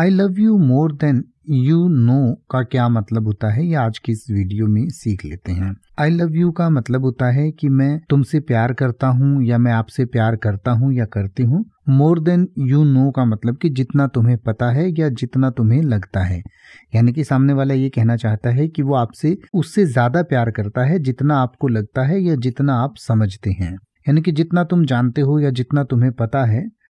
I love you more than you know का क्या मतलब होता है ये आज की इस वीडियो में सीख लेते हैं आई लव यू का मतलब होता है कि मैं तुमसे प्यार करता हूँ या मैं आपसे प्यार करता हूँ या करती हूँ मोर देन यू नो का मतलब कि जितना तुम्हें पता है या जितना तुम्हें लगता है यानी कि सामने वाला ये कहना चाहता है कि वो आपसे उससे ज्यादा प्यार करता है जितना आपको लगता है या जितना आप समझते हैं यानी कि जितना तुम जानते हो या जितना तुम्हें पता है